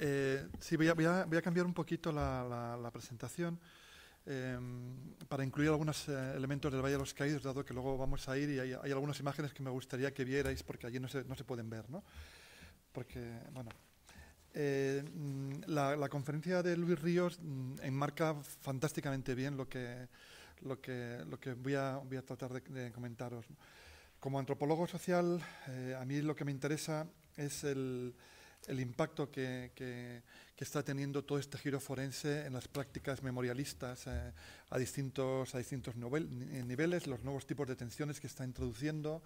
Eh, sí, voy a, cambiar un poquito la, presentación em, para incluir algunos eh, elementos del Valle de los Caídos, dado que luego vamos a ir y hay, algunas imágenes que me gustaría que vierais porque allí no se, no se pueden ver, ¿no? Porque, eh, mm, la, conferencia de Luis Ríos mm, enmarca fantásticamente bien lo que, lo que, lo que voy, a, voy a tratar de comentaros. Como antropólogo social, a mí lo que me interesa es el el impacto que, está teniendo todo este giro forense en las prácticas memorialistas eh, a distintos, a distintos eh, niveles, los nuevos tipos de tensiones que está introduciendo,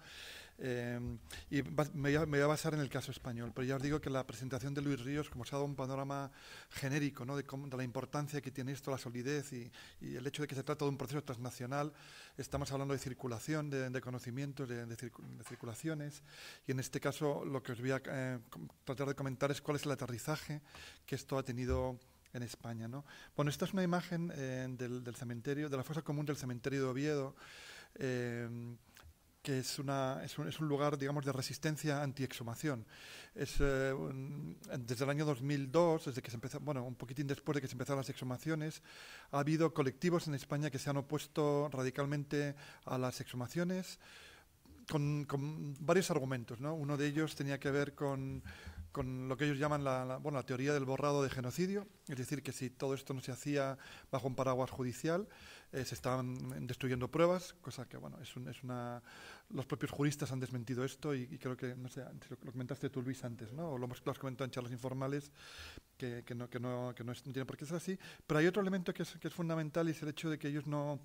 Em, y me, voy a, basar en el caso español, pero ya os digo que la presentación de Luis Ríos, como se ha dado un panorama genérico ¿no? de, la importancia que tiene esto, la solidez y, el hecho de que se trata de un proceso transnacional, estamos hablando de circulación, de, conocimientos, de, circulaciones, y en este caso lo que os voy a eh, tratar de comentar es cuál es el aterrizaje que esto ha tenido en España. ¿no? Bueno, esta es una imagen eh, del, cementerio, de la fosa común del cementerio de Oviedo. Em, que es, una, es, un, es, un, lugar, digamos, de resistencia anti-exhumación. Es, eh, desde el año 2002, desde que se empezó, bueno, un poquitín después de que se empezaron las exhumaciones, ha habido colectivos en España que se han opuesto radicalmente a las exhumaciones con, con varios argumentos. ¿no? Uno de ellos tenía que ver con con lo que ellos llaman la, bueno, la teoría del borrado de genocidio, es decir, que si todo esto no se hacía bajo un paraguas judicial, eh, se estaban destruyendo pruebas, cosa que, bueno, es, es una... Los propios juristas han desmentido esto y, creo que, no sé, lo, comentaste tú, Luis, antes, ¿no? O lo, lo has comentado en charlas informales, que, que, no, que, no, que no, es, tiene por qué ser así. Pero hay otro elemento que es, que es fundamental y es el hecho de que ellos no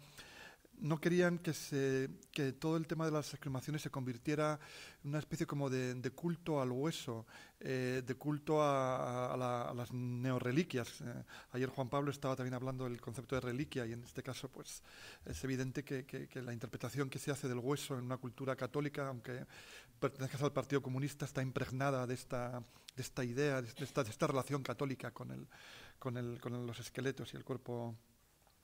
no querían que, se, que todo el tema de las exclamaciones se convirtiera en una especie como de, culto al hueso, eh, de culto a, las neorreliquias. Eh, ayer Juan Pablo estaba también hablando del concepto de reliquia y en este caso pues es evidente que, la interpretación que se hace del hueso en una cultura católica, aunque pertenezcas al Partido Comunista, está impregnada de esta, de esta idea, de esta, esta relación católica con, el, con, el, con los esqueletos y el cuerpo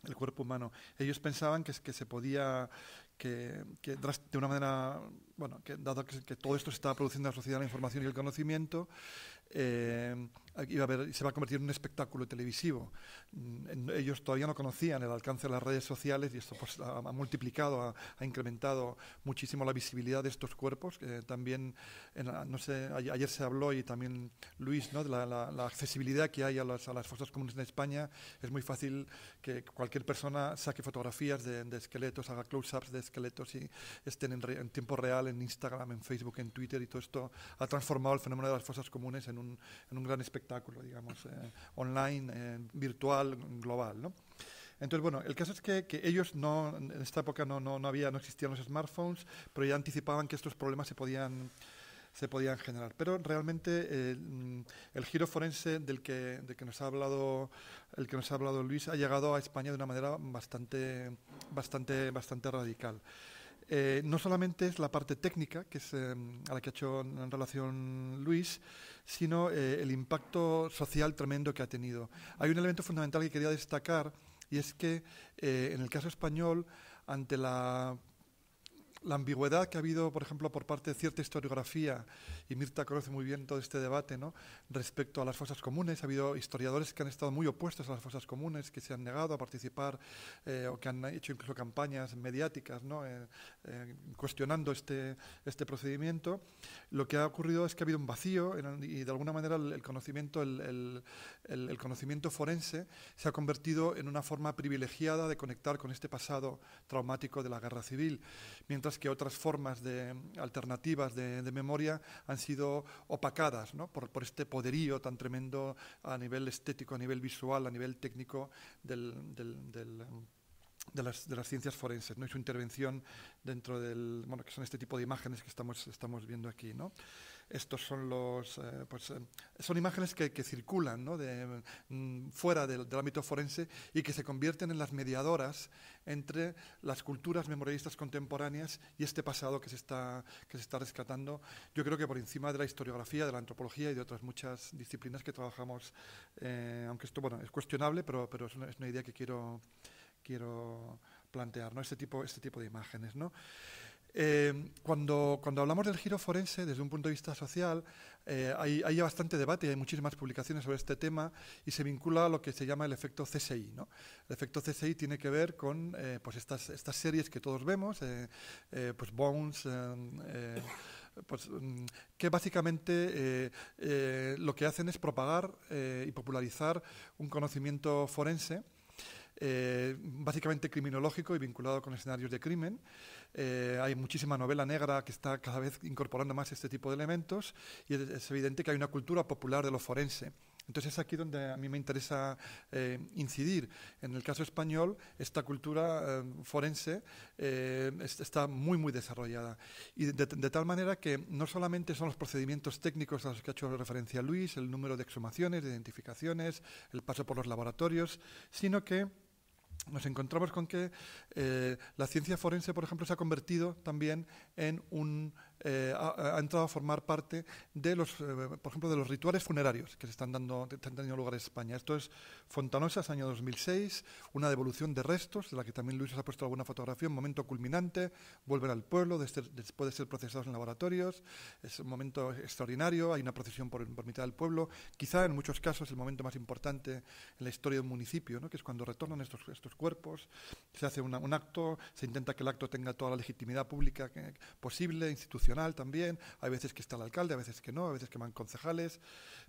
el cuerpo humano. Ellos pensaban que, que se podía, que, de una manera, bueno, que dado que, todo esto se estaba produciendo en la sociedad la información y el conocimiento, eh, iba se va a convertir en un espectáculo televisivo. Mm, ellos todavía no conocían el alcance de las redes sociales y esto pues, ha, multiplicado, ha, incrementado muchísimo la visibilidad de estos cuerpos. Que también, no sé, ayer se habló y también Luis, ¿no? de la, accesibilidad que hay a las, fosas comunes en España. Es muy fácil que cualquier persona saque fotografías de, esqueletos, haga close-ups de esqueletos y estén en, tiempo real en Instagram, en Facebook, en Twitter y todo esto ha transformado el fenómeno de las fosas comunes en un, en un gran espectáculo espectáculo, digamos, eh, online, eh, virtual, global, ¿no? Entonces, bueno, el caso es que, que, ellos no, en esta época no, no, no, había, no existían los smartphones, pero ya anticipaban que estos problemas se podían, se podían generar. Pero realmente eh, mm, el giro forense del que, que nos ha hablado, el que nos ha hablado Luis ha llegado a España de una manera bastante, bastante, bastante radical. Eh, no solamente es la parte técnica, que es em, a la que ha hecho en relación Luis, sino eh, el impacto social tremendo que ha tenido. Hay un elemento fundamental que quería destacar y es que eh, en el caso español, ante la la ambigüedad que ha habido, por ejemplo, por parte de cierta historiografía, y Mirta conoce muy bien todo este debate, respecto a las fosas comunes. Ha habido historiadores que han estado muy opuestos a las fosas comunes, que se han negado a participar eh, o que han hecho incluso campañas mediáticas eh, eh, cuestionando este, este procedimiento. Lo que ha ocurrido es que ha habido un vacío y de alguna manera el, conocimiento, el, conocimiento forense se ha convertido en una forma privilegiada de conectar con este pasado traumático de la guerra civil. Mientras que otras formas de, alternativas de, memoria han sido opacadas por, este poderío tan tremendo a nivel estético, a nivel visual, a nivel técnico de las, ciencias forenses ¿no? y su intervención dentro del bueno que son este tipo de imágenes que estamos, estamos viendo aquí estos son los, eh, pues, eh, son imágenes que, circulan de, mm, fuera del, ámbito forense y que se convierten en las mediadoras entre las culturas memorialistas contemporáneas y este pasado que se está, que se está rescatando, yo creo que por encima de la historiografía, de la antropología y de otras muchas disciplinas que trabajamos, eh, aunque esto bueno, es cuestionable, pero, pero es, una, idea que quiero, quiero plantear, ¿no? este, tipo, este tipo de imágenes. ¿no? Em, cuando, hablamos del giro forense desde un punto de vista social, eh, hay, bastante debate, y hay muchísimas publicaciones sobre este tema y se vincula a lo que se llama el efecto CSI. El efecto CSI tiene que ver con eh, pues estas, estas series que todos vemos, eh, pues Bones. Pues, mm, que básicamente lo que hacen es propagar y popularizar un conocimiento forense eh, básicamente criminológico y vinculado con escenarios de crimen. Eh, hay muchísima novela negra que está cada vez incorporando más este tipo de elementos y es, evidente que hay una cultura popular de lo forense. Entonces es aquí donde a mí me interesa eh, incidir. En el caso español, esta cultura forense está muy, muy desarrollada. Y de, de, tal manera que no solamente son los procedimientos técnicos a los que ha hecho referencia Luis, el número de exhumaciones, de identificaciones, el paso por los laboratorios, sino que nos encontramos con que eh, la ciencia forense, por ejemplo, se ha convertido también en un eh, ha, entrado a formar parte de los, eh, por ejemplo, de los rituales funerarios que se están dando, teniendo lugar en España. Esto es Fontanosas, año 2006, una devolución de restos, de la que también Luis ha puesto alguna fotografía, un momento culminante, vuelven al pueblo después de ser procesados en laboratorios, es un momento extraordinario, hay una procesión por, mitad del pueblo, quizá en muchos casos el momento más importante en la historia de un municipio, ¿no? que es cuando retornan estos, estos cuerpos, se hace un acto, se intenta que el acto tenga toda la legitimidad pública posible, institucional también, hay veces que está el alcalde, a veces que no, a veces que van concejales,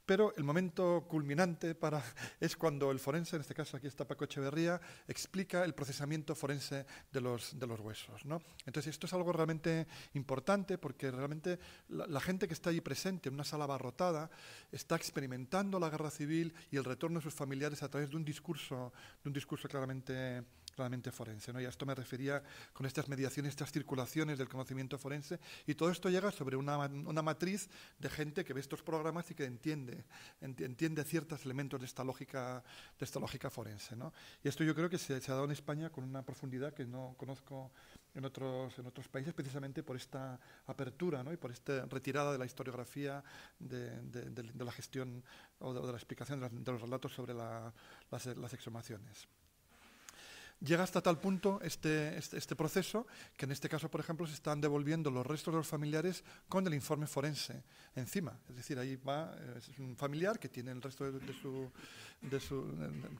pero el momento culminante para, es cuando el forense, en este caso aquí está Paco Echeverría, explica el procesamiento forense de los, de los huesos. Entonces esto es algo realmente importante porque realmente la, gente que está allí presente en una sala abarrotada está experimentando la guerra civil y el retorno de sus familiares a través de un discurso, de un discurso claramente claramente forense. ¿no? Y a esto me refería con estas mediaciones, estas circulaciones del conocimiento forense. Y todo esto llega sobre una, matriz de gente que ve estos programas y que entiende, entiende ciertos elementos de esta lógica, de esta lógica forense. ¿no? Y esto yo creo que se, ha dado en España con una profundidad que no conozco en otros, en otros países precisamente por esta apertura ¿no? y por esta retirada de la historiografía de, la gestión o de, la explicación de, los relatos sobre las exhumaciones. Llega hasta tal punto este, este, este, proceso que en este caso, por ejemplo, se están devolviendo los restos de los familiares con el informe forense encima. Es decir, ahí va eh, un familiar que tiene el resto de, su, de su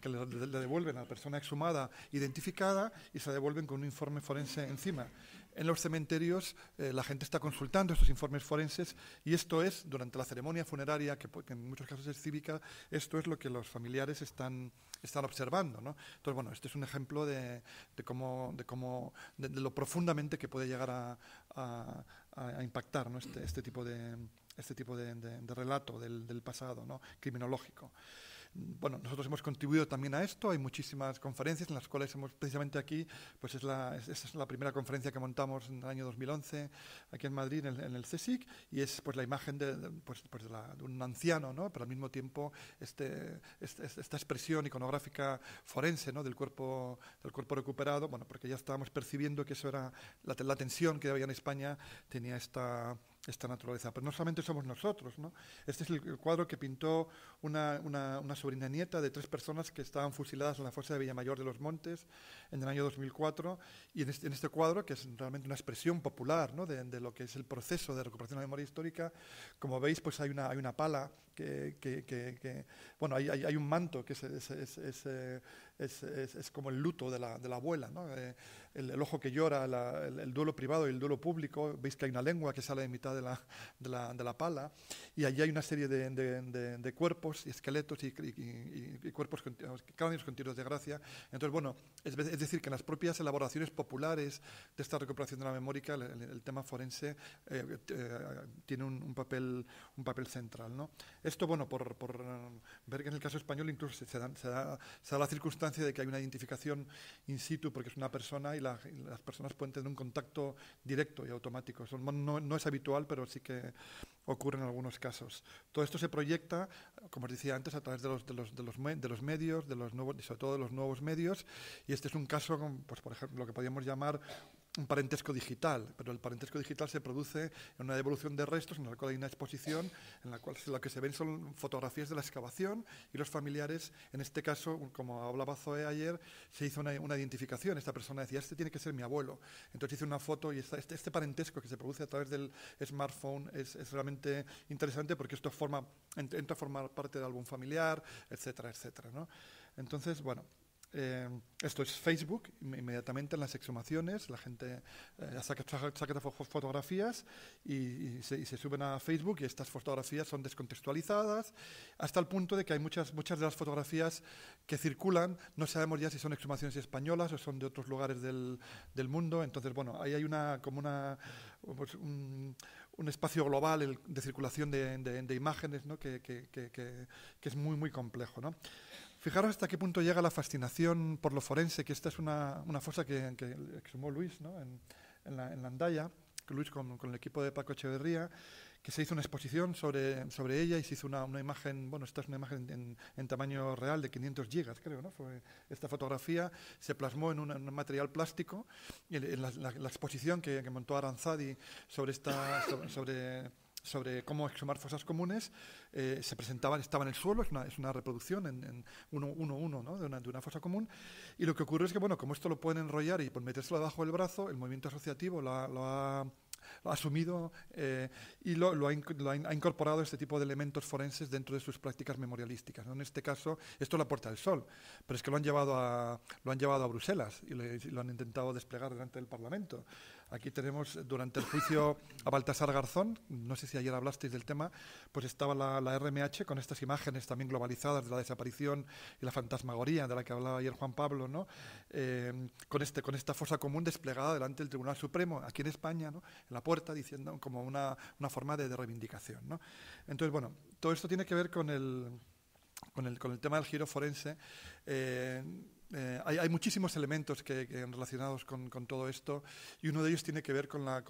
que le, le, devuelven a la persona exhumada identificada y se devuelven con un informe forense encima en los cementerios eh, la gente está consultando estos informes forenses y esto es, durante la ceremonia funeraria, que, en muchos casos es cívica, esto es lo que los familiares están, están observando. Entonces, bueno, este es un ejemplo de, de cómo, de, lo profundamente que puede llegar a, impactar este, este, tipo de este tipo de, relato del, pasado ¿no? criminológico bueno, nosotros hemos contribuido también a esto, hay muchísimas conferencias en las cuales hemos, precisamente aquí, pues es la, es, la primera conferencia que montamos en el año 2011 aquí en Madrid, en, el CSIC, y es pues la imagen de, pues, pues un anciano, Pero al mismo tiempo este, este, este esta expresión iconográfica forense, Del cuerpo, del cuerpo recuperado, bueno, porque ya estábamos percibiendo que eso era la, la tensión que había en España, tenía esta esta naturaleza. Pero no solamente somos nosotros, ¿no? Este es el, cuadro que pintó una, sobrina nieta de tres personas que estaban fusiladas en la Fuerza de Villamayor de los Montes en el año 2004. Y este, en este, cuadro, que es realmente una expresión popular de, lo que es el proceso de recuperación de la memoria histórica, como veis, pues hay una, hay una pala que, bueno, hay, hay, un manto que es, eh, es, es, como el luto de la, de la abuela, eh, el, ojo que llora, el, duelo privado y el duelo público, veis que hay una lengua que sale de mitad de la, de la, de la pala, y allí hay una serie de, de, de cuerpos y esqueletos y, y, cuerpos con cráneos tiros de gracia. Entonces, bueno, es, es, decir, que en las propias elaboraciones populares de esta recuperación de la memoria, el, tema forense eh, eh, tiene un, papel, un papel central. ¿no? Esto, bueno, por, por, ver que en el caso español incluso se, se se se da la circunstancia de que hay una identificación in situ porque es una persona y, las personas pueden tener un contacto directo y automático. Eso no, es habitual, pero sí que ocurre en algunos casos. Todo esto se proyecta, como os decía antes, a través de los, de los, de los medios, de los nuevos, sobre todo de los nuevos medios, y este es un caso, pues, por ejemplo, lo que podríamos llamar un parentesco digital, pero el parentesco digital se produce en una devolución de restos en la cual hay una exposición en la cual lo que se ven son fotografías de la excavación y los familiares, en este caso, como hablaba Zoe ayer, se hizo una, identificación, esta persona decía, este tiene que ser mi abuelo, entonces hice una foto y este, este, parentesco que se produce a través del smartphone es, realmente interesante porque esto forma, entra a formar parte del álbum familiar, etcétera, etcétera. ¿no? Entonces, bueno, eh, esto es Facebook, inmediatamente en las exhumaciones, la gente eh, saca, saca, fotografías y, se, suben a Facebook y estas fotografías son descontextualizadas hasta el punto de que hay muchas, muchas de las fotografías que circulan, no sabemos ya si son exhumaciones españolas o son de otros lugares del, del mundo, entonces bueno, ahí hay una, como una, pues, un, espacio global de circulación de, imágenes ¿no? que, que, que, que, es muy, muy complejo. ¿no? Fijaros hasta qué punto llega la fascinación por lo forense, que esta es una, fosa que, sumó exhumó Luis en, la, andalla, Andaya, Luis con, el equipo de Paco Echeverría, que se hizo una exposición sobre, sobre ella y se hizo una, imagen, bueno, esta es una imagen en, tamaño real de 500 gigas, creo, ¿no? esta fotografía se plasmó en, un material plástico y la, exposición que, montó Aranzadi sobre esta... sobre sobre cómo exhumar fosas comunes, eh, se presentaban, estaba en el suelo, es una, reproducción en 1-1-1 no de, una, de, fosa común, y lo que ocurre es que, bueno, como esto lo pueden enrollar y por metérselo debajo del brazo, el movimiento asociativo lo ha, asumido eh, y lo, ha incorporado este tipo de elementos forenses dentro de sus prácticas memorialísticas. En este caso, esto es la Puerta del Sol, pero es que lo han llevado a, lo han llevado a Bruselas y lo han intentado desplegar delante del Parlamento. Aquí tenemos eh, durante el juicio a Baltasar Garzón, no sé si ayer hablasteis del tema, pues estaba la, RMH con estas imágenes también globalizadas de la desaparición y la fantasmagoría de la que hablaba ayer Juan Pablo, ¿no? Eh, con, este, con esta fosa común desplegada delante del Tribunal Supremo, aquí en España, en la puerta, diciendo como una, forma de, reivindicación. Entonces, bueno, todo esto tiene que ver con el, el, con el tema del giro forense. Eh, eh, hay, muchísimos elementos que, relacionados con, todo esto y uno de ellos tiene que ver con la,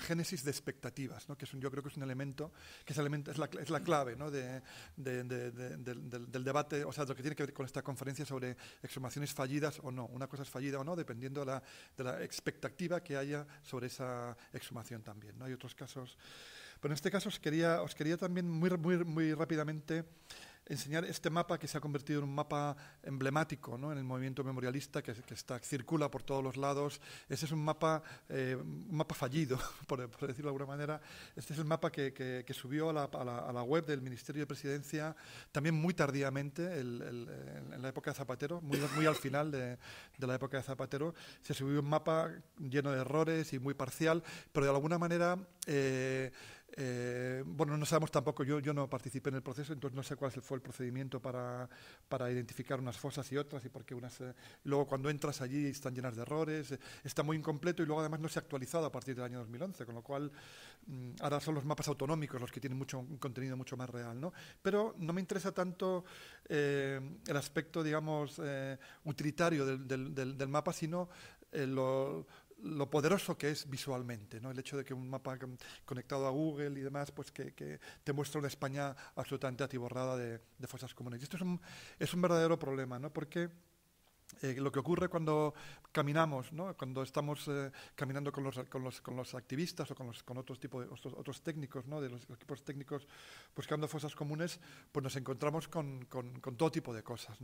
génesis de expectativas, que es yo creo que es un elemento que es, elemento, es, la, clave del, debate, o sea, lo que tiene que ver con esta conferencia sobre exhumaciones fallidas o no. Una cosa es fallida o no, dependiendo de la, expectativa que haya sobre esa exhumación también. ¿no? Hay otros casos. Pero en este caso os quería, os quería también muy, muy, muy rápidamente enseñar este mapa que se ha convertido en un mapa emblemático ¿no? en el movimiento memorialista que, que está, circula por todos los lados. Ese es un mapa, eh, un mapa fallido, por, decirlo de alguna manera. Este es el mapa que, que, subió a la, a, la, web del Ministerio de Presidencia también muy tardíamente, en la época de Zapatero, muy, muy al final de, la época de Zapatero. Se subió un mapa lleno de errores y muy parcial, pero de alguna manera... Eh, eh, bueno, no sabemos tampoco, yo, yo no participé en el proceso, entonces no sé cuál fue el procedimiento para, identificar unas fosas y otras y porque unas... Eh, luego cuando entras allí están llenas de errores, eh, está muy incompleto y luego además no se ha actualizado a partir del año 2011, con lo cual mm, ahora son los mapas autonómicos los que tienen mucho, un contenido mucho más real. Pero no me interesa tanto eh, el aspecto, digamos, utilitario del, del, mapa, sino lo lo poderoso que es visualmente, ¿no? El hecho de que un mapa conectado a Google y demás, pues que, te muestra una España absolutamente atiborrada de, de fosas comunes. Y esto es un, verdadero problema, ¿no? Porque eh, lo que ocurre cuando caminamos, ¿no? cuando estamos eh, caminando con los, con, los, activistas o con, los, con otros, tipo de, otros, técnicos, ¿no? de los equipos técnicos buscando fosas comunes, pues nos encontramos con, con todo tipo de cosas.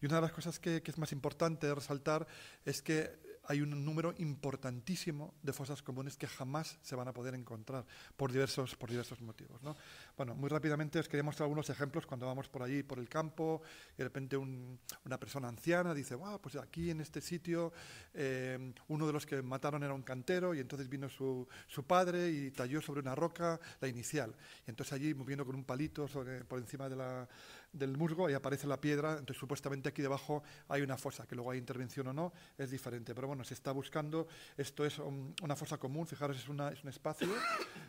Y una de las cosas que, que es más importante resaltar es que hay un número importantísimo de fosas comunes que jamás se van a poder encontrar por diversos, por diversos motivos. ¿no? Bueno, muy rápidamente os quería mostrar algunos ejemplos cuando vamos por allí, por el campo, y de repente una persona anciana dice, wow, pues aquí en este sitio eh, uno de los que mataron era un cantero y entonces vino su, su, padre y talló sobre una roca la inicial. Y entonces allí moviendo con un palito sobre, por encima de la, del musgo y aparece la piedra, entonces supuestamente aquí debajo hay una fosa, que luego hay intervención o no, es diferente, pero bueno, se está buscando, esto es una fosa común, fijaros, es, una, un espacio,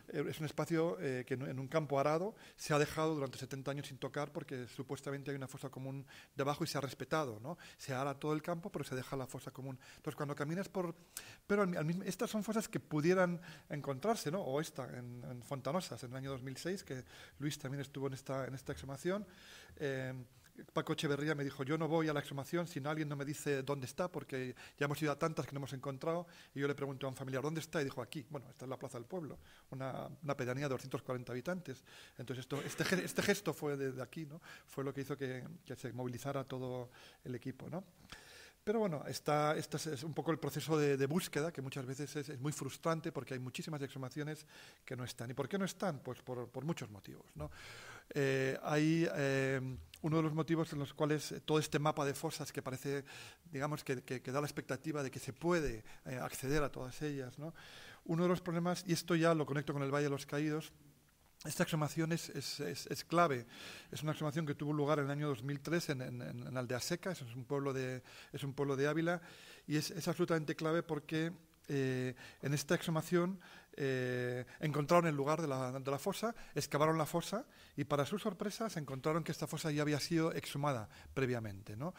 es un espacio eh, eh, que en un campo arado se ha dejado durante 70 años sin tocar porque supuestamente hay una fosa común debajo y se ha respetado, ¿no? Se ara todo el campo, pero se deja la fosa común. Entonces, cuando caminas por... Pero estas son fosas que pudieran encontrarse, ¿no? O esta, en, Fontanosas, en el año 2006, que Luis también estuvo en esta, en esta exhumación. Em, Paco Echeverría me dijo, yo no voy a la exhumación si alguien no me dice dónde está, porque ya hemos ido a tantas que no hemos encontrado, y yo le pregunto a un familiar, ¿dónde está? Y dijo, aquí. Bueno, esta es la Plaza del Pueblo, una, pedanía de 240 habitantes. Entonces, este, este, gesto fue de, aquí, ¿no? Fue lo que hizo que, se movilizara todo el equipo, ¿no? Pero bueno, está, este es un poco el proceso de, búsqueda, que muchas veces es, muy frustrante porque hay muchísimas exhumaciones que no están. ¿Y por qué no están? Pues por, por muchos motivos. ¿no? Eh, hay em, uno de los motivos en los cuales eh, todo este mapa de fosas que parece, digamos, que, da la expectativa de que se puede eh, acceder a todas ellas, Uno de los problemas, y esto ya lo conecto con el Valle de los Caídos, esta exhumación es, clave. Es una exhumación que tuvo lugar en el año 2003 en, en, Aldea Seca, es un pueblo de, es un pueblo de Ávila, y es, absolutamente clave porque en esta exhumación eh, encontraron el lugar de la, de la, fosa, excavaron la fosa y para su sorpresa se encontraron que esta fosa ya había sido exhumada previamente. ¿no?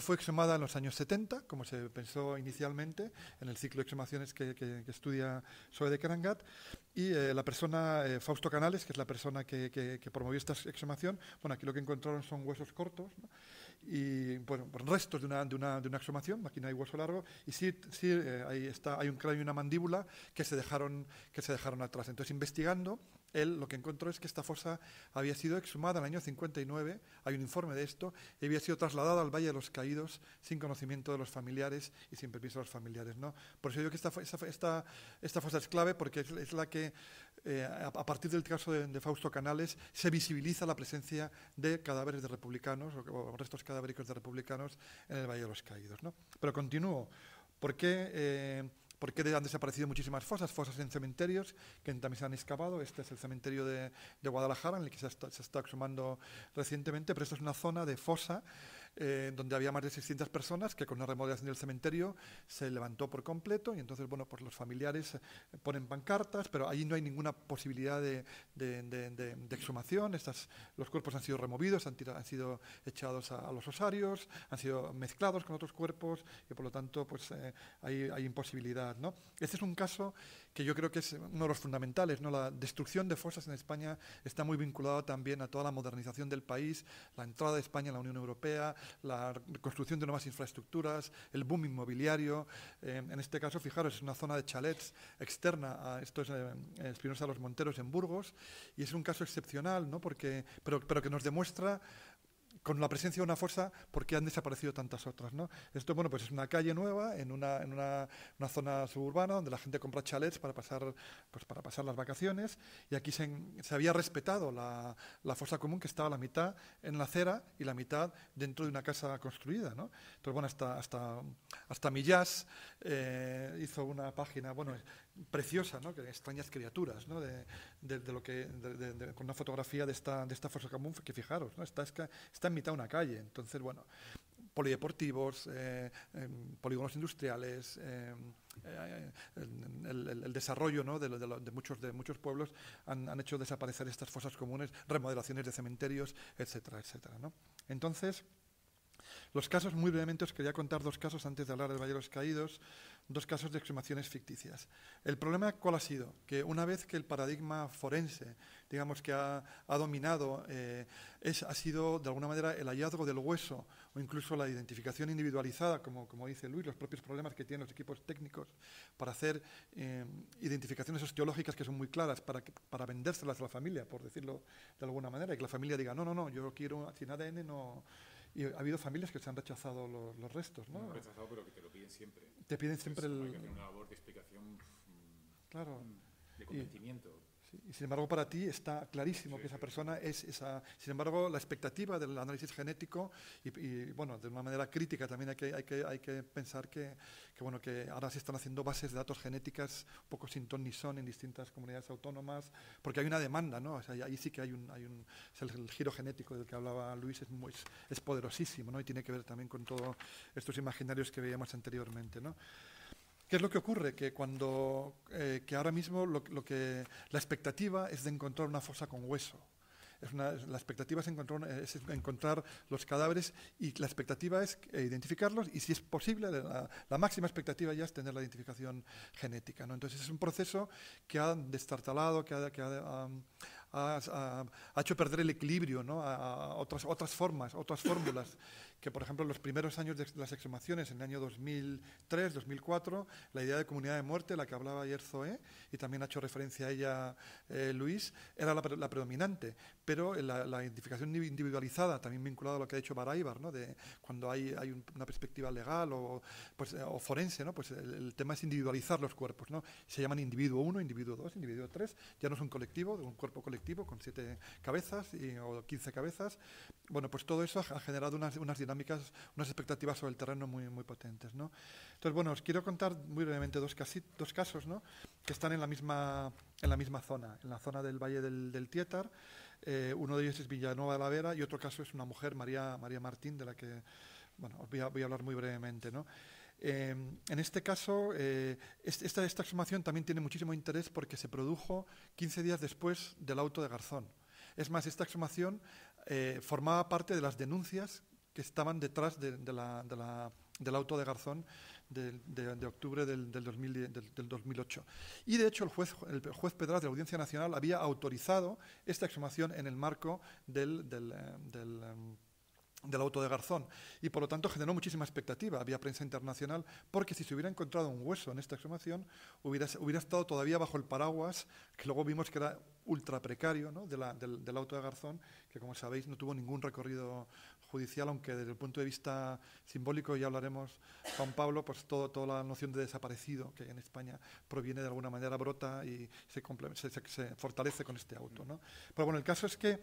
fue exhumada en los años 70, como se pensó inicialmente en el ciclo de exhumaciones que, estudia Soe de Kerangat, y eh, la persona, eh, Fausto Canales, que es la persona que, promovió esta exhumación, bueno, aquí lo que encontraron son huesos cortos y bueno, restos de una, de una, de una exhumación, máquina hay hueso largo, y sí, sí eh, está, hay un cráneo y una mandíbula que se, dejaron, que se dejaron atrás. Entonces, investigando, él lo que encontró es que esta fosa había sido exhumada en el año 59, hay un informe de esto, y había sido trasladada al Valle de los Caídos sin conocimiento de los familiares y sin permiso de los familiares. ¿no? Por eso digo que esta, esta fosa es clave porque es, la que, eh, a, partir del caso de, Fausto Canales, se visibiliza la presencia de cadáveres de republicanos o, restos cadavéricos de republicanos en el Valle de los Caídos. ¿no? Pero continúo. ¿Por qué? Eh, ¿Por qué han desaparecido muchísimas fosas, fosas en cementerios que también se han excavado. Este es el cementerio de, de Guadalajara, en el que se está, se está, exhumando recientemente, pero esta es una zona de fosa eh, donde había más de 600 personas que con una remodelación del cementerio se levantó por completo y entonces, bueno, pues los familiares eh, ponen pancartas, pero ahí no hay ninguna posibilidad de, exhumación. Estas, los cuerpos han sido removidos, han, han sido echados a, los osarios, han sido mezclados con otros cuerpos y por lo tanto, pues eh, hay, imposibilidad, ¿no? Este es un caso que yo creo que es uno de los fundamentales. ¿no? La destrucción de fosas en España está muy vinculada también a toda la modernización del país, la entrada de España en la Unión Europea, la construcción de nuevas infraestructuras, el boom inmobiliario. Eh, en este caso, fijaros, es una zona de chalets externa a esto eh, Espinosa de los Monteros en Burgos y es un caso excepcional, ¿no? Porque, pero, pero que nos demuestra con la presencia de una fuerza porque han desaparecido tantas otras. Esto bueno, pues es una calle nueva en, una, en una, zona suburbana donde la gente compra chalets para pasar, pues para pasar las vacaciones y aquí se, había respetado la, la fosa común que estaba la mitad en la acera y la mitad dentro de una casa construida. ¿no? Entonces, bueno, hasta, hasta, hasta Millás eh, hizo una página, bueno, preciosa, ¿no? que extrañas criaturas, ¿no? de, lo que, con una fotografía de esta, de esta fosa común, que fijaros, ¿no? está, en mitad de una calle. Entonces, bueno, polideportivos, eh, em, polígonos industriales, em, eh, el, desarrollo ¿no? de, muchos, de muchos pueblos han, hecho desaparecer estas fosas comunes, remodelaciones de cementerios, etcétera, etcétera. Entonces, los casos, muy brevemente, os quería contar dos casos antes de hablar de los Caídos, dos casos de exhumaciones ficticias. El problema, ¿cuál ha sido? Que una vez que el paradigma forense, digamos, que ha, dominado, eh, es, ha sido, de alguna manera, el hallazgo del hueso o incluso la identificación individualizada, como, como dice Luis, los propios problemas que tienen los equipos técnicos para hacer eh, identificaciones osteológicas que son muy claras, para, para vendérselas a la familia, por decirlo de alguna manera, y que la familia diga, no, no, no, yo quiero sin ADN, no y ha habido familias que se han rechazado los, los restos, ¿no? rechazado, pero que te lo piden siempre. Te piden siempre el... Hay que hacer una labor de explicación... Mm, claro. Mm, de convencimiento sin embargo, para ti está clarísimo que esa persona es esa... Sin embargo, la expectativa del análisis genético, y, bueno, de una manera crítica también hay que, hay que, hay que pensar que, que, bueno, que ahora se están haciendo bases de datos genéticas un poco sin ton ni son en distintas comunidades autónomas, porque hay una demanda, ¿no? O sea, ahí sí que hay un... Hay un el, giro genético del que hablaba Luis es, es poderosísimo, ¿no? Y tiene que ver también con todos estos imaginarios que veíamos anteriormente, ¿no? ¿Qué es lo que ocurre? Que cuando, eh, que ahora mismo lo, que, la expectativa es de encontrar una fosa con hueso. Es la expectativa es encontrar, encontrar, los cadáveres y la expectativa es eh, identificarlos y si es posible, la, máxima expectativa ya es tener la identificación genética. ¿no? Entonces es un proceso que ha destartalado, que ha, que ha Ah, ha, hecho perder el equilibrio ¿no? a, otras, otras formas, otras fórmulas, que por ejemplo en los primeros años de las exhumaciones, en el año 2003, 2004, la idea de comunidad de muerte, la que hablaba ayer Zoé, y también ha hecho referencia a ella eh, Luis, era la, predominante, pero la, la, identificación individualizada, también vinculada a lo que ha hecho Baraíbar, ¿no? de cuando hay, hay una perspectiva legal o, pues, eh, o forense, ¿no? pues el, tema es individualizar los cuerpos, ¿no? se llaman individuo 1, individuo 2, individuo 3, ya no es un colectivo, un cuerpo colectivo con siete cabezas y, o quince cabezas. Bueno, pues todo eso ha generado unas, unas dinámicas, unas expectativas sobre el terreno muy, muy potentes. ¿no? Entonces, bueno, os quiero contar muy brevemente dos, casi, dos casos ¿no? que están en la, misma, en la misma zona, en la zona del Valle del, del Tietar. Eh, uno de ellos es Villanueva de la Vera y otro caso es una mujer, María, María Martín, de la que bueno, os voy a, voy a hablar muy brevemente. ¿no? Em, en este caso, eh, esta, exhumación también tiene muchísimo interés porque se produjo 15 días después del auto de Garzón. Es más, esta exhumación eh, formaba parte de las denuncias que estaban detrás del auto de Garzón de, octubre del, del, 2008. Y de hecho, el juez, el juez Pedraz de la Audiencia Nacional había autorizado esta exhumación en el marco del eh, em, del auto de Garzón y por lo tanto generó muchísima expectativa. Había prensa internacional porque si se hubiera encontrado un hueso en esta exhumación hubiera, estado todavía bajo el paraguas que luego vimos que era ultra precario del, auto de Garzón que como sabéis no tuvo ningún recorrido judicial aunque desde el punto de vista simbólico ya hablaremos Juan Pablo pues todo, toda la noción de desaparecido que en España proviene de alguna manera brota y se, fortalece con este auto. Pero bueno el caso es que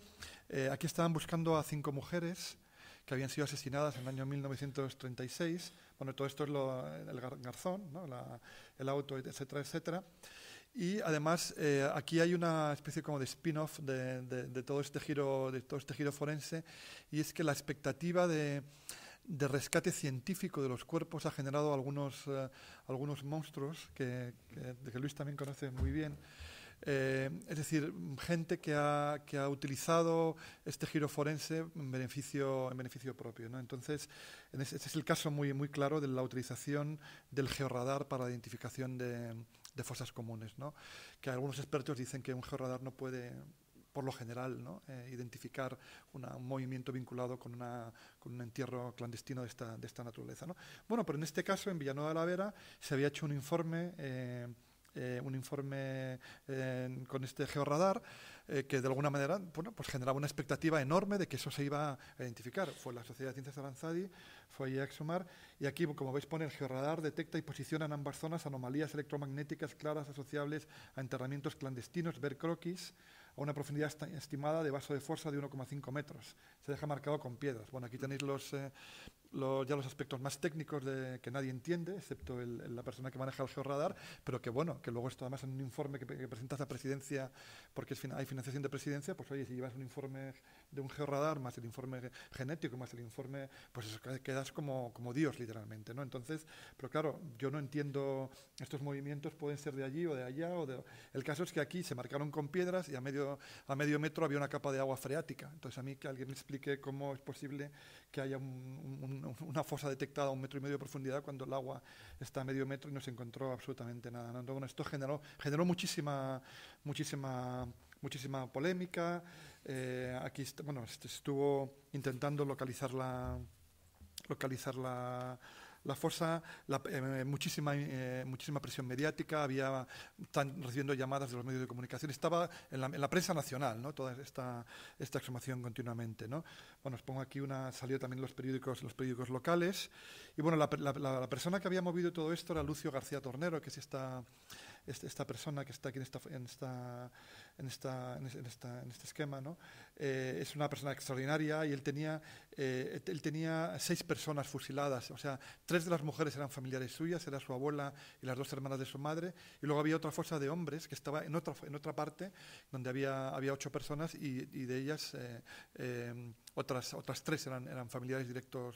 eh, aquí estaban buscando a cinco mujeres que habían sido asesinadas en el año 1936. Bueno, todo esto es lo, el garzón, el auto, etcétera, etcétera. Y además eh, aquí hay una especie como de spin-off de, todo este giro, de todo este giro forense, y es que la expectativa de, rescate científico de los cuerpos ha generado algunos, eh, algunos monstruos que, que, que Luis también conoce muy bien. Eh, es decir, gente que ha, utilizado este giro forense en beneficio, en beneficio propio. ¿no? Entonces, ese, es el caso muy, muy claro de la utilización del georradar para la identificación de, fosas comunes. Que algunos expertos dicen que un georradar no puede por lo general, ¿no? Eh, identificar un movimiento vinculado con, con un entierro clandestino de esta, naturaleza. Bueno, pero en este caso, en Villanueva de la Vera, se había hecho un informe eh, eh, un informe con este georradar eh, que de alguna manera bueno, pues generaba una expectativa enorme de que eso se iba a identificar. Fue la Sociedad de Ciencias Avanzadi, fue exomar y aquí, como veis, pone el georradar detecta y posiciona en ambas zonas anomalías electromagnéticas claras asociables a enterramientos clandestinos, ver croquis, a una profundidad estimada de vaso de fuerza de 1,5 metros. Se deja marcado con piedras. Bueno, aquí tenéis los, eh, ya los aspectos más técnicos de, que nadie entiende, excepto la persona que maneja el radar pero que bueno, que luego esto además en un informe que, presentas la presidencia, porque es, hay financiación de presidencia, pues oye, si llevas un informe de un georradar, más el informe genético, más el informe, pues quedas como, como Dios, literalmente, ¿no? Entonces, pero claro, yo no entiendo, estos movimientos pueden ser de allí o de allá, o El caso es que aquí se marcaron con piedras y a medio, a medio metro había una capa de agua freática. Entonces, a mí que alguien me explique cómo es posible que haya una fosa detectada a un metro y medio de profundidad cuando el agua está a medio metro y no se encontró absolutamente nada. esto generó, generó muchísima, muchísima, muchísima polémica. Eh, aquí bueno, este, estuvo intentando localizar la, localizar la, fuerza, eh, muchísima, eh, muchísima presión mediática, había, están recibiendo llamadas de los medios de comunicación, estaba en la, prensa nacional, ¿no? toda esta, esta exhumación continuamente. ¿no? Bueno, os pongo aquí una, salió también los periódicos, los periódicos locales, y bueno, la, la persona que había movido todo esto era Lucio García Tornero, que es esta este, esta persona que está aquí en, esta, en, esta, en, esta, en, este esquema, ¿no? Eh, es una persona extraordinaria y él tenía, eh, él tenía seis personas fusiladas, o sea, tres de las mujeres eran familiares suyas, era su abuela y las dos hermanas de su madre, y luego había otra fuerza de hombres que estaba en otra, en otra parte, donde había, había ocho personas y, de ellas eh, otras, otras tres eran, eran familiares directos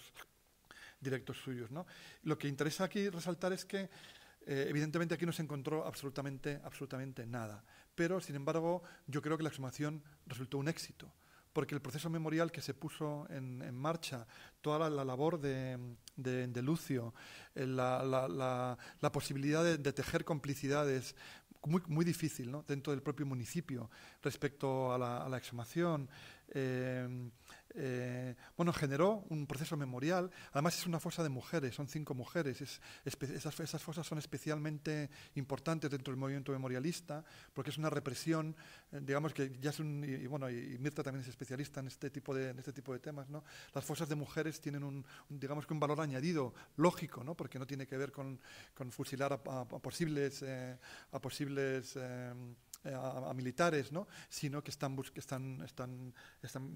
directos suyos. ¿no? Lo que interesa aquí resaltar es que eh, evidentemente aquí no se encontró absolutamente, absolutamente nada, pero sin embargo yo creo que la exhumación resultó un éxito, porque el proceso memorial que se puso en, marcha, toda la, labor de, Lucio, eh, la, la, posibilidad de, tejer complicidades, muy, muy, difícil dentro del propio municipio respecto a la, exhumación. Eh, eh, bueno, generó un proceso memorial. Además es una fosa de mujeres, son cinco mujeres. Es, esas, esas, fosas son especialmente importantes dentro del movimiento memorialista porque es una represión, eh, digamos que ya es un... Y, bueno, y, Mirta también es especialista en este tipo de, este tipo de temas, ¿no? Las fosas de mujeres tienen un, digamos que un valor añadido lógico, Porque no tiene que ver con, fusilar a, posibles... a posibles eh, em, eh, a, militares, ¿no? sino que están, están, están,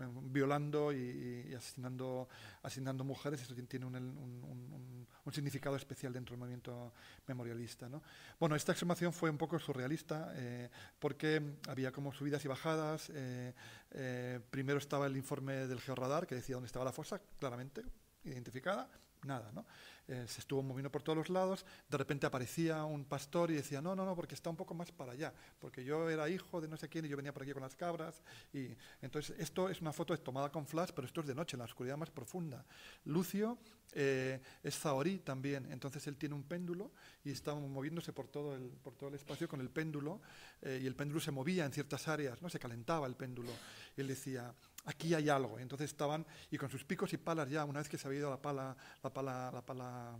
eh, violando y, asesinando, asesinando mujeres. Eso tiene un, significado especial dentro del movimiento memorialista. Bueno, esta exhumación fue un poco surrealista eh, porque había como subidas y bajadas. primero estaba el informe del georradar que decía dónde estaba la fosa, claramente identificada, nada. ¿no? Eh, se estuvo moviendo por todos los lados, de repente aparecía un pastor y decía, no, no, no, porque está un poco más para allá, porque yo era hijo de no sé quién y yo venía por aquí con las cabras. Y entonces esto es una foto tomada con flash, pero esto es de noche, en la oscuridad más profunda. Lucio eh, es Zahorí también, entonces él tiene un péndulo y está moviéndose por todo el, por todo el espacio con el péndulo eh, y el péndulo se movía en ciertas áreas, ¿no? se calentaba el péndulo. Y él decía, aquí hay algo. Entonces estaban, y con sus picos y palas ya, una vez que se había ido la pala, la pala, la pala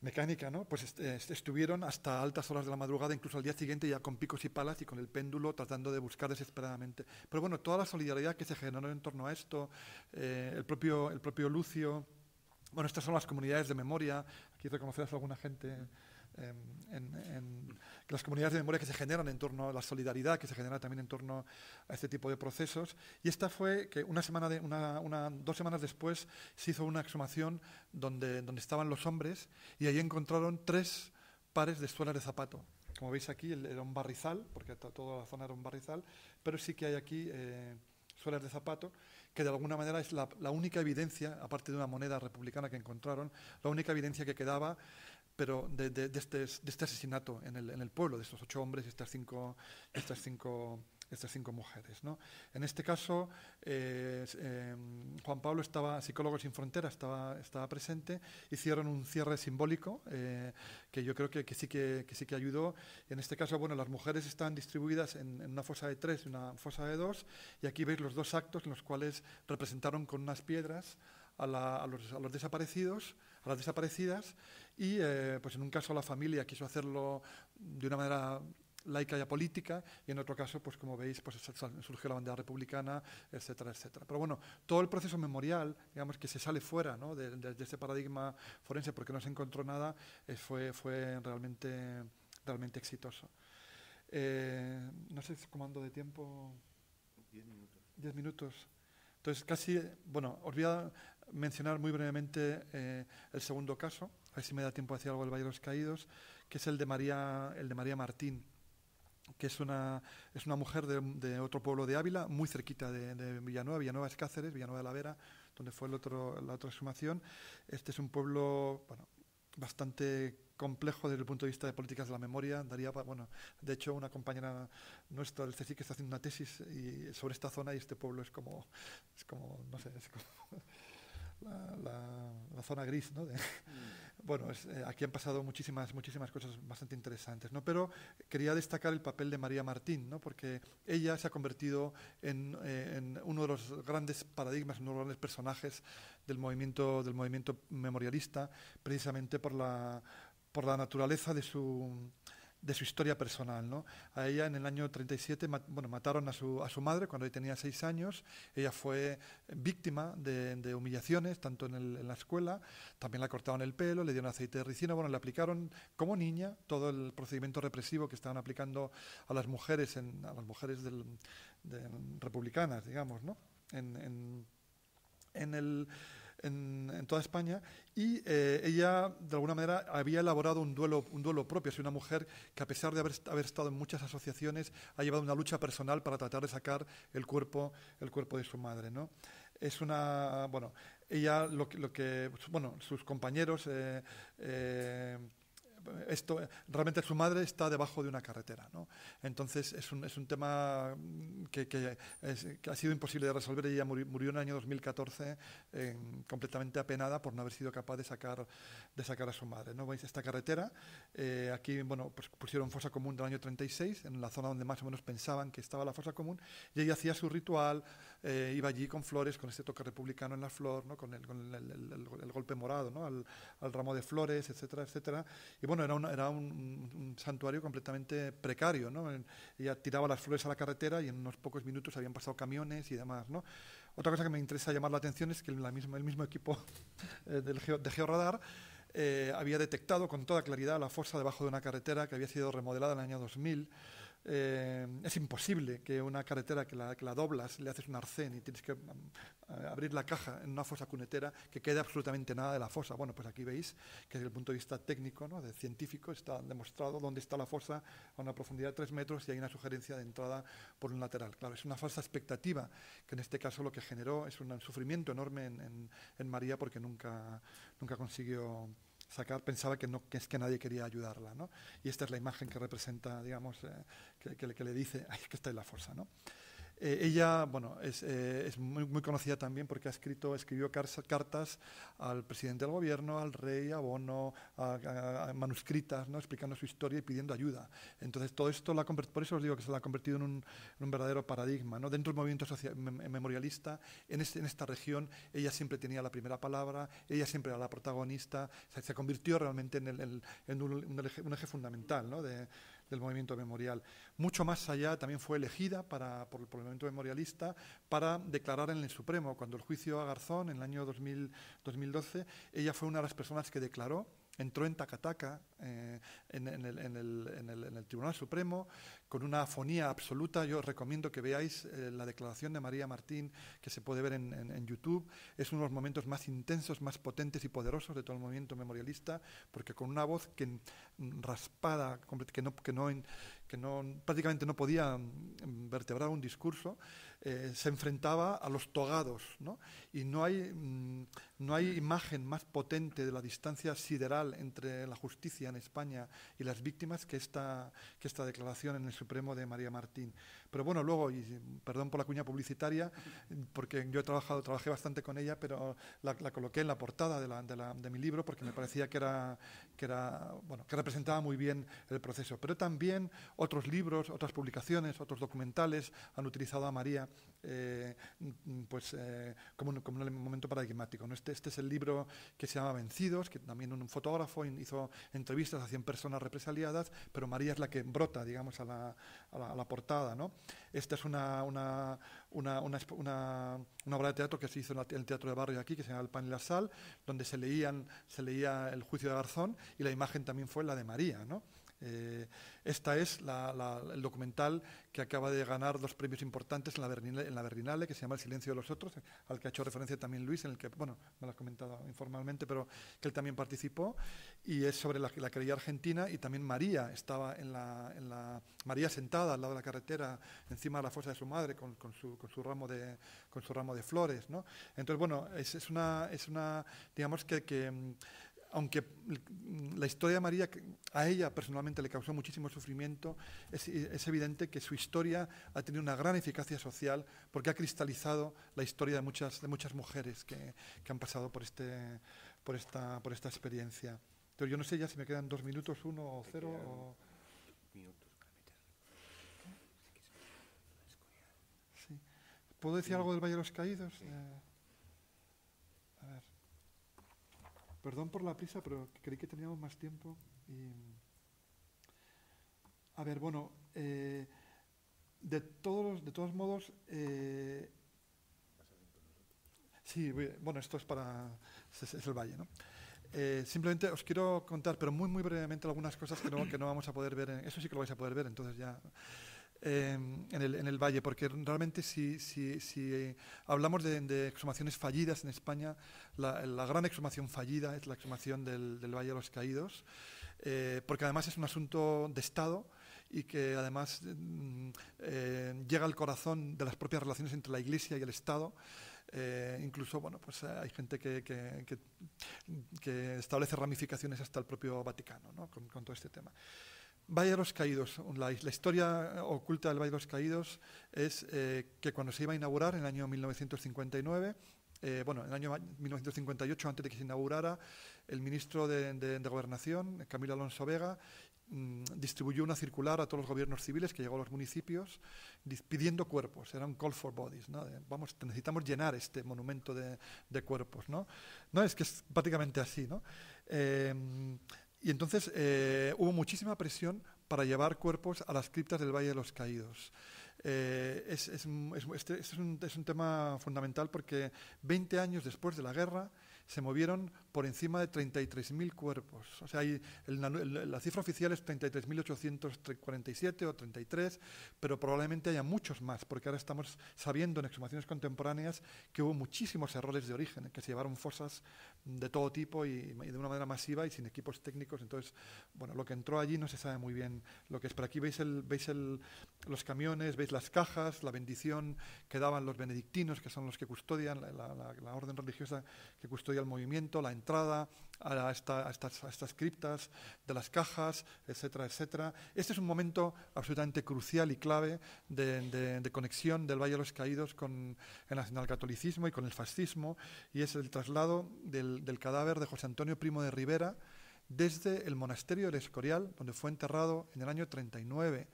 mecánica, ¿no? Pues estuvieron hasta altas horas de la madrugada, incluso al día siguiente ya con picos y palas y con el péndulo tratando de buscar desesperadamente. Pero bueno, toda la solidaridad que se generó en torno a esto, eh, el, propio, el propio Lucio, bueno, estas son las comunidades de memoria, aquí reconocerás a alguna gente em, en las comunidades de memoria que se generan en torno a la solidaridad, que se genera también en torno a este tipo de procesos. Y esta fue que una semana de, una, dos semanas después se hizo una exhumación donde, donde estaban los hombres y ahí encontraron tres pares de suelas de zapato. Como veis aquí, era un barrizal, porque toda la zona era un barrizal, pero sí que hay aquí eh, suelas de zapato, que de alguna manera es la única evidencia, aparte de una moneda republicana que encontraron, la única evidencia que quedaba pero este, de, este, asesinato en el, pueblo, de estos ocho hombres y estas cinco, estas cinco, estas cinco mujeres. En este caso, eh, em, Juan Pablo estaba, Psicólogos sin Fronteras estaba, estaba presente, hicieron un cierre simbólico eh, que yo creo que, sí que, sí que ayudó. En este caso, bueno, las mujeres están distribuidas en, una fosa de tres y una fosa de dos, y aquí veis los dos actos en los cuales representaron con unas piedras a, los, a los desaparecidos, a las desaparecidas, y eh, pues en un caso la familia quiso hacerlo de una manera laica y apolítica, y en otro caso, pues como veis, pues surgió la bandera republicana, etcétera, etcétera. Pero bueno, todo el proceso memorial, digamos, que se sale fuera de, de, ese paradigma forense porque no se encontró nada, eh, fue, realmente, realmente exitoso. Eh, no sé cómo ando de tiempo. Diez minutos. Diez minutos. Entonces, casi, bueno, os voy a mencionar muy brevemente el segundo caso a ver si me da tiempo a decir algo del Valle de los Caídos, que es el de María, el de María Martín, que es una, es una mujer de, otro pueblo de Ávila, muy cerquita de, Villanueva, Villanueva es Cáceres, Villanueva de la Vera, donde fue el otro, la otra exhumación. Este es un pueblo bastante complejo desde el punto de vista de políticas de la memoria. Daría, bueno, de hecho, una compañera nuestra del que está haciendo una tesis sobre esta zona y este pueblo es como, es como no sé, es como la, zona gris ¿no? bueno, eh, aquí han pasado muchísimas, muchísimas cosas bastante interesantes, Pero quería destacar el papel de María Martín, Porque ella se ha convertido eh, en, uno de los grandes paradigmas, uno de los grandes personajes del movimiento, del movimiento memorialista, precisamente por la, por la naturaleza de su de su historia personal. ¿no? A ella en el año 37 bueno, mataron a su, madre cuando ella tenía seis años. Ella fue víctima de, humillaciones, tanto en, la escuela, también la cortaron el pelo, le dieron aceite de ricino, bueno, le aplicaron como niña todo el procedimiento represivo que estaban aplicando a las mujeres, en, a las mujeres republicanas, digamos, ¿no? en el en, toda España y eh, ella, de alguna manera, había elaborado un duelo, un duelo propio. Es una mujer que, a pesar de haber, haber, estado en muchas asociaciones, ha llevado una lucha personal para tratar de sacar el cuerpo, el cuerpo de su madre. ¿no? Es una. Bueno, ella lo, lo que. Bueno, sus compañeros. Eh, eh, esto, realmente su madre está debajo de una carretera. ¿no? Entonces es un, es un tema que, que, ha sido imposible de resolver. Ella murió, murió en el año 2014 completamente apenada por no haber sido capaz de sacar, de sacar a su madre. ¿no? ¿Veis esta carretera? Eh, aquí bueno, pues pusieron fosa común del año 36, en la zona donde más o menos pensaban que estaba la fosa común, y ella hacía su ritual. Eh, iba allí con flores, con este toque republicano en la flor, con, el, golpe morado al, ramo de flores, etcétera, etcétera. Y bueno, era un, santuario completamente precario. ¿no? Ella tiraba las flores a la carretera y en unos pocos minutos habían pasado camiones y demás. Otra cosa que me interesa llamar la atención es que el mismo equipo eh, del de Georradar eh, había detectado con toda claridad la fosa debajo de una carretera que había sido remodelada en el año 2000 eh, es imposible que una carretera que la, que la, doblas, le haces un arcén y tienes que mm, eh, abrir la caja en una fosa cunetera que quede absolutamente nada de la fosa. Bueno, pues aquí veis que desde el punto de vista técnico, de científico, está demostrado dónde está la fosa a una profundidad de tres metros y hay una sugerencia de entrada por un lateral. Claro, es una falsa expectativa que en este caso lo que generó es un sufrimiento enorme en, en María porque nunca, nunca consiguió Sacar pensaba que, no, que es que nadie quería ayudarla, ¿no? Y esta es la imagen que representa, digamos, eh, que, que, le dice, ay, que está en la fuerza, ¿no? Eh, ella, bueno, es, eh, es muy, conocida también porque ha escrito, escribió cartas al presidente del gobierno, al rey, a Bono, a, manuscritas, ¿no? explicando su historia y pidiendo ayuda. Entonces, todo esto, la, por eso os digo que se la ha convertido en un, un verdadero paradigma. ¿no? Dentro del movimiento memorialista, en, este, en, esta región, ella siempre tenía la primera palabra, ella siempre era la protagonista, se convirtió realmente en, el, en un, eje, fundamental ¿no? de, del movimiento memorial. Mucho más allá, también fue elegida para, por, el movimiento memorialista para declarar en el Supremo. Cuando el juicio a Garzón, en el año 2012, ella fue una de las personas que declaró entró en Tacataca, eh, en, el, Tribunal Supremo, con una afonía absoluta. Yo os recomiendo que veáis eh, la declaración de María Martín, que se puede ver en, YouTube. Es uno de los momentos más intensos, más potentes y poderosos de todo el movimiento memorialista, porque con una voz que mm, raspada, que, que, no, que no, prácticamente no podía mm, vertebrar un discurso, eh, se enfrentaba a los togados, Y mm, no hay, imagen más potente de la distancia sideral entre la justicia en España y las víctimas esta, que esta declaración en el Supremo de María Martín. Pero bueno, luego, y perdón por la cuña publicitaria, porque yo he trabajado, trabajé bastante con ella, pero la, coloqué en la portada de, mi libro porque me parecía que era, que era, bueno, que representaba muy bien el proceso. Pero también otros libros, otras publicaciones, otros documentales han utilizado a María eh, mm, pues, eh, como, un, como, un, momento paradigmático. ¿no? Este, este es el libro que se llama Vencidos, que también un fotógrafo hizo entrevistas a 100 personas represaliadas, pero María es la que brota, digamos, a la, portada. ¿no? Esta es una, obra de teatro que se hizo en, el Teatro de Barrio aquí, que se llama El Pan y la Sal, donde se, leían, se leía el juicio de Garzón y la imagen también fue la de María. ¿no? Eh, esta es el documental que acaba de ganar dos premios importantes en la, Berlinale, en la, que se llama El silencio de los otros, al que ha hecho referencia también Luis, en el que, bueno, me lo has comentado informalmente, pero que él también participó, y es sobre la, la querella argentina, y también María estaba en la, María sentada al lado de la carretera, encima de la fosa de su madre, con, su, ramo de, con su ramo de flores, ¿no? Entonces, bueno, es, una, es una, digamos que, que aunque la historia de María a ella personalmente le causó muchísimo sufrimiento, es, evidente que su historia ha tenido una gran eficacia social porque ha cristalizado la historia de muchas, de muchas mujeres que, han pasado por, este, por, esta, por esta experiencia. Pero yo no sé ya si me quedan dos minutos, uno o cero. ¿Puedo decir algo del Valle de los Caídos? Eh, Perdón por la prisa, pero creí que teníamos más tiempo. A ver, bueno, eh, de, todos, de todos modos, eh, sí, bueno, esto es para es, el valle, ¿no? Eh, simplemente os quiero contar, pero muy, muy brevemente, algunas cosas que no, que no vamos a poder ver. eso sí que lo vais a poder ver, entonces ya. Em, en, el, valle, porque realmente si, si, si hablamos de, exhumaciones fallidas en España, la, gran exhumación fallida es la exhumación del, Valle de los Caídos, eh, porque además es un asunto de Estado y que además mm, eh, llega al corazón de las propias relaciones entre la Iglesia y el Estado. Eh, incluso, bueno, pues hay gente que, que, establece ramificaciones hasta el propio Vaticano ¿no? con, con todo este tema. Valle de los Caídos, la, la, historia oculta del Valle de los Caídos es eh, que cuando se iba a inaugurar en el año 1959, eh, bueno, en el año 1958, antes de que se inaugurara, el ministro de, Gobernación, Camilo Alonso Vega, mm, distribuyó una circular a todos los gobiernos civiles que llegó a los municipios pidiendo cuerpos, era un call for bodies, vamos, necesitamos llenar este monumento de, cuerpos, ¿no? es que es prácticamente así, ¿no? Eh, y entonces eh, hubo muchísima presión para llevar cuerpos a las criptas del Valle de los Caídos. Eh, este, este es, un, es, un, tema fundamental porque 20 años después de la guerra se movieron por encima de 33.000 cuerpos. O sea, la cifra oficial es 33.847 o 33, pero probablemente haya muchos más, porque ahora estamos sabiendo en exhumaciones contemporáneas que hubo muchísimos errores de origen, que se llevaron fosas de todo tipo y, de una manera masiva y sin equipos técnicos. Entonces, bueno, lo que entró allí no se sabe muy bien lo que es. Pero aquí veis, los camiones, veis las cajas, la bendición que daban los benedictinos, que son los que custodian la, orden religiosa que custodia el movimiento, la entrada a, estas, criptas, de las cajas, etcétera, etcétera. Este es un momento absolutamente crucial y clave de, conexión del Valle de los Caídos con el nacionalcatolicismo y con el fascismo, y es el traslado del, del cadáver de José Antonio Primo de Rivera desde el monasterio del Escorial, donde fue enterrado en el año 39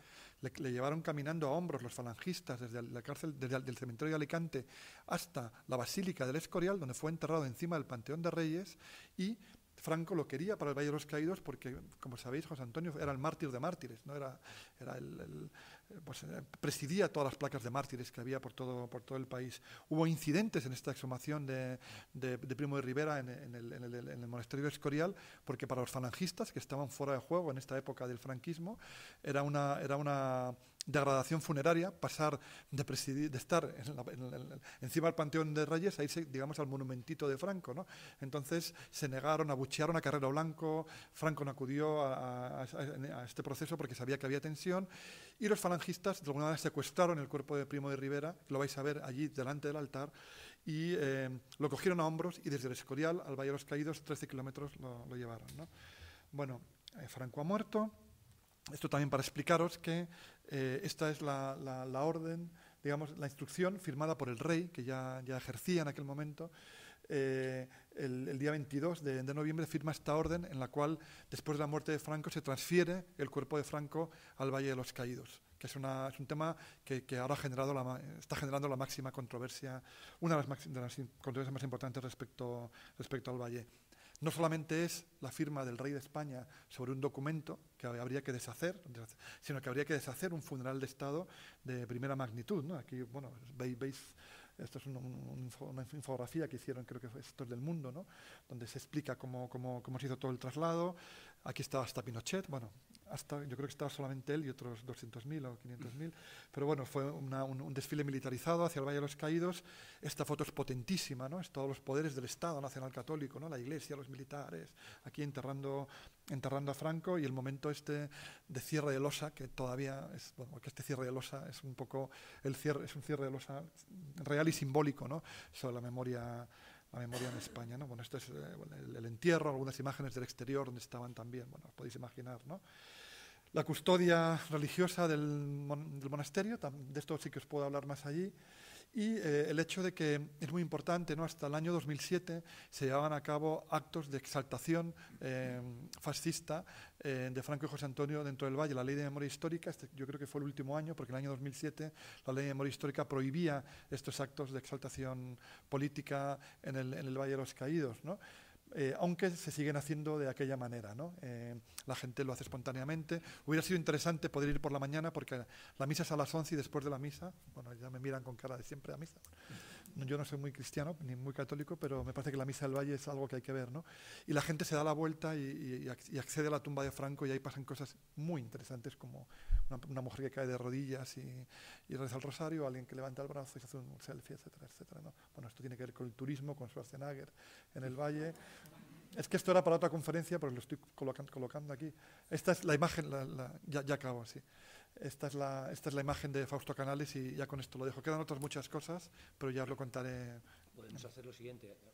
le, llevaron caminando a hombros los falangistas desde la cárcel, desde el cementerio de Alicante hasta la Basílica del Escorial, donde fue enterrado encima del Panteón de Reyes, y Franco lo quería para el Valle de los Caídos porque, como sabéis, José Antonio era el mártir de mártires, ¿no? era, era el, pues, eh, presidía todas las placas de mártires que había por todo, por todo el país. Hubo incidentes en esta exhumación de, Primo de Rivera en, el, monasterio de Escorial, porque para los falangistas que estaban fuera de juego en esta época del franquismo, era una, era una degradación funeraria pasar de, de estar encima del Panteón de Reyes a irse, digamos, al monumentito de Franco. ¿no? Entonces se negaron, abuchearon a Carrero Blanco, Franco no acudió a este proceso porque sabía que había tensión y los falangistas, de alguna manera, secuestraron el cuerpo de Primo de Rivera, lo vais a ver allí delante del altar, y eh, lo cogieron a hombros y desde el Escorial al Valle de los Caídos, 13 kilómetros, lo, llevaron. Bueno, eh, Franco ha muerto. Esto también para explicaros que eh, esta es la, orden, digamos, la instrucción firmada por el rey, que ya, ya ejercía en aquel momento, el, día 22 de, noviembre firma esta orden en la cual, después de la muerte de Franco, se transfiere el cuerpo de Franco al Valle de los Caídos, que es, un tema que, ahora ha generado la, está generando la máxima controversia, una de las, controversias más importantes respecto, respecto al Valle. No solamente es la firma del rey de España sobre un documento que habría que deshacer, sino que habría que deshacer un funeral de Estado de primera magnitud. Aquí, bueno, veis, veis esto es una infografía que hicieron, creo que fue esto del mundo, ¿no? donde se explica cómo, cómo, cómo se hizo todo el traslado. Aquí está hasta Pinochet. Bueno, yo creo que estaba solamente él y otros 200.000 o 500.000, pero bueno, fue un, desfile militarizado hacia el Valle de los Caídos. Esta foto es potentísima, ¿no? Es todos los poderes del Estado Nacional Católico, ¿no? La Iglesia, los militares, aquí enterrando, enterrando a Franco y el momento este de cierre de losa, que todavía es, bueno, que este cierre de losa es un poco, el cierre, es un cierre de losa real y simbólico, ¿no? Sobre la memoria la memoria en España. ¿no? Bueno, esto es eh, el, entierro, algunas imágenes del exterior donde estaban también, bueno, os podéis imaginar. ¿no? La custodia religiosa del monasterio, de esto sí que os puedo hablar más allí. Y eh, el hecho de que es muy importante, ¿no? hasta el año 2007 se llevaban a cabo actos de exaltación eh, fascista eh, de Franco y José Antonio dentro del Valle. La ley de memoria histórica, este, yo creo que fue el último año, porque en el año 2007 la ley de memoria histórica prohibía estos actos de exaltación política en el, el Valle de los Caídos. ¿no? Eh, aunque se siguen haciendo de aquella manera. ¿no? Eh, la gente lo hace espontáneamente. Hubiera sido interesante poder ir por la mañana porque la misa es a las 11 y después de la misa, bueno, ya me miran con cara de siempre a misa, yo no soy muy cristiano ni muy católico, pero me parece que la misa del Valle es algo que hay que ver, ¿no? Y la gente se da la vuelta y, accede a la tumba de Franco y ahí pasan cosas muy interesantes como una, mujer que cae de rodillas y, y, reza el rosario, alguien que levanta el brazo y se hace un selfie, etcétera, etcétera, Bueno, esto tiene que ver con el turismo, con Schwarzenegger en el Valle. Es que esto era para otra conferencia, pero lo estoy colocando, aquí. Esta es la imagen, ya, ya acabo, sí. Esta es, la, imagen de Fausto Canales y ya con esto lo dejo. Quedan otras muchas cosas, pero ya os lo contaré. Podemos hacer lo siguiente.